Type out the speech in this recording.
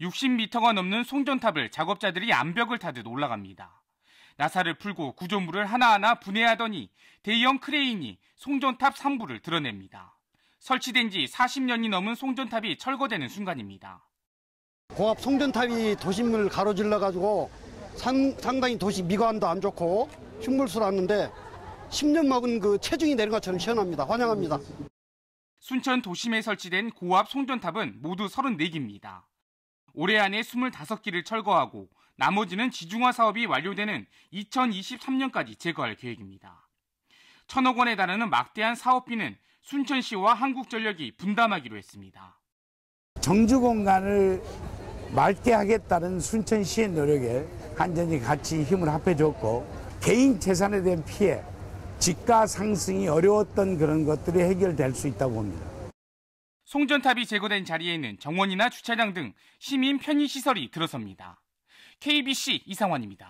60m가 넘는 송전탑을 작업자들이 암벽을 타듯 올라갑니다. 나사를 풀고 구조물을 하나하나 분해하더니 대형 크레인이 송전탑 3부를 드러냅니다. 설치된 지 40년이 넘은 송전탑이 철거되는 순간입니다. 고압 송전탑이 도심을 가로질러 가지고 상당히 도시 미관도 안 좋고 흉물스러웠는데 10년 먹은 그 체중이 내린 것처럼 시원합니다. 환영합니다. 순천 도심에 설치된 고압 송전탑은 모두 34기입니다. 올해 안에 25기를 철거하고 나머지는 지중화 사업이 완료되는 2023년까지 제거할 계획입니다. 천억 원에 달하는 막대한 사업비는 순천시와 한국전력이 분담하기로 했습니다. 정주 공간을 맑게 하겠다는 순천시의 노력에 한전이 같이 힘을 합해줬고 개인 재산에 대한 피해, 집가 상승이 어려웠던 그런 것들이 해결될 수 있다고 봅니다. 송전탑이 제거된 자리에는 있 정원이나 주차장 등 시민 편의시설이 들어섭니다. KBC 이상환입니다.